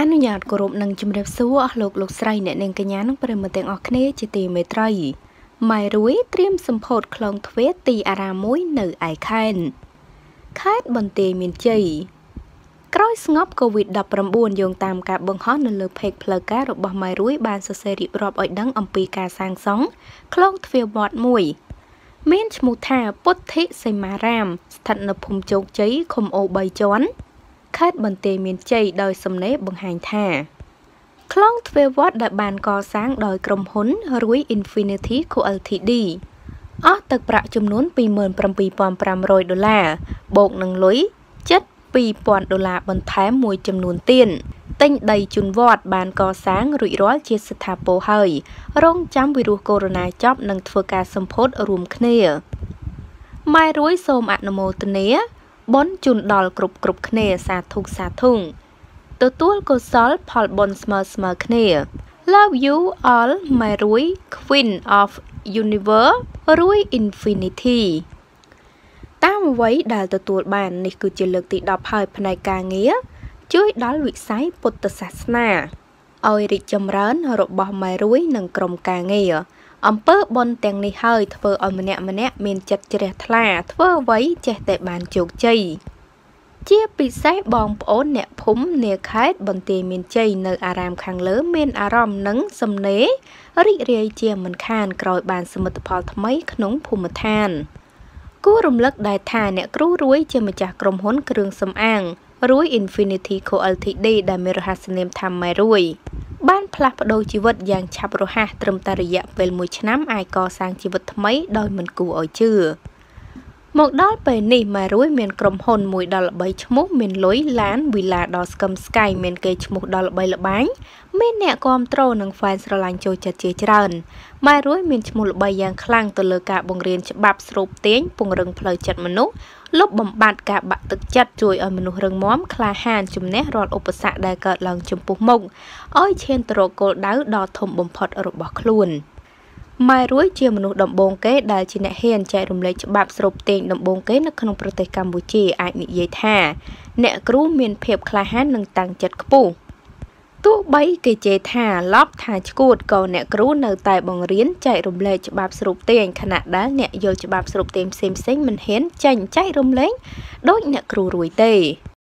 អនុញ្ញាតគោរពនិងជំរាបសួរអស់លោកលោកស្រីអ្នកនាងកញ្ញានិងប្រិមត្តទាំងអស់គ្នាជាទីមេត្រីម៉ែរួយត្រៀមសម្ពោធខ្លងទ្វារទីអារាមមួយនៅឯខេនខេតបន្ទាយមានជ័យក្រោយស្ងប់ COVID-19 យោងតាមការបង្ហោះនៅលើផេកផ្លូវការរបស់ម៉ែរួយបានសរសេររៀបរាប់ឲ្យដឹងអំពីការសាងសង់ខ្លងទ្វារវត្តមួយមានឈ្មោះថាពុទ្ធិសីមារាមស្ថិតនៅភូមិជោគជ័យឃុំអូ3ជាន់ខេត្តបន្ទាយមានជ័យដោយសំណេរបង្ហាញថាខ្លងទ្វេវត្តដែលបានកសាងដោយក្រុមហ៊ុន Rui Infinity Co Ltd អស់ទឹកប្រាក់ចំនួន27,500ដុល្លារបូកនឹងលុយ72,000ដុល្លារបន្ថែមមួយចំនួនទៀតទិញ ដីជូនវត្តបានកសាងរួចរាល់ជាស្ថាពរហើយ រងចាំវីរុសកូវីដ -19 ចប់និងធ្វើការសម្ពោធរួមគ្នាម៉ែរួយសូមអនុមោទនាបុណ្យជូនដល់គ្រប់គ្រប់គ្នាសាធុសាធុងទទួលកុសលផលបុណ្យស្មើស្មើគ្នា Love you all my Rui Queen of Universe Rui Infinity តាមអ្វីដែលទទួលបាន នេះ គឺជាលើកទី10ហើយផ្នែកការងារជួយ ដល់វិស័យពុទ្ធសាសនាឲ្យរីកចម្រើនរបស់ម៉ែរួយនិងក្រុមការងារអំពើបុណ្យទាំងនេះហើយធ្វើឲ្យម្នាក់ម្នាក់មានចិត្តជ្រះថ្លាធ្វើអ្វីចេះតែបានជោគជ័យជាពិសេសបងប្អូនអ្នកភូមិនាខេត្តបន្ទាយមានជ័យនៅអារាមខាងលើ មានអារម្មណ៍នឹងសំណេររីករាយជាមិនខានក្រោយបានសមិទ្ធផលថ្មីក្នុងភូមិឋាន គួររំលឹកដែរថា អ្នកគ្រូរួយជាម្ចាស់ក្រុមហ៊ុនគ្រឿងសម្អាង រួយ Infinity Co Ltd ដែលមានរហស្សនាមថាម៉ែរួយ។បានផ្លាស់ប្ដូរជីវិតយ៉ាងឆាប់រហ័សត្រឹមតែរយៈពេល1ឆ្នាំអាចកសាងជីវិតថ្មីដោយមិនគួរឲ្យជឿ។មកដល់ពេលនេះម៉ែរួយមានក្រុមហ៊ុនមួយដល់ល្បីឈ្មោះមានលុយឡានវីឡាដល់ស្កឹមស្កៃមានគេឈ្មោះ ដល់ល្បីល្បាញមានអ្នកគ្រប់គ្រងនិងហ្វេនស្រឡាញ់ចូលចិត្តជាច្រើនម៉ែរួយមានឈ្មោះល្បីយ៉ាងខ្លាំងទៅលើការបង្រៀនច្បាប់ស្រូបទាញពង្រឹងផ្លូវចិត្តមនុស្សលុបបំបាត់ការបាក់ទឹកចិត្តជួយឲ្យមនុស្សរឹងមាំក្លាហានជំនះរាល់ឧបសគ្គដែលកើតឡើងចំពោះមុខឲ្យឈានទៅរកគោលដៅដ៏ធំបំផុតរបស់ខ្លួន។ម៉ែរួយជាមនុស្សដំបូងគេដែលជាអ្នកហ៊ានចែករំលែកច្បាប់ស្រូបទាញដំបូងគេនៅក្នុងប្រទេសកម្ពុជាអាចនិយាយថាអ្នកគ្រូមានភាពក្លាហាននិងតាំងចិត្តខ្ពស់ទោះបីគេជេរថាឡប់ថាឈួតក៏អ្នកគ្រូនៅតែបង្រៀនចែករំលែកច្បាប់ស្រូបទាញខណៈដែលអ្នកយល់ច្បាប់ស្រូបទាញផ្សេងៗមិនហ៊ានចេញចែករំលែកដោយអ្នកគ្រូរួយទេ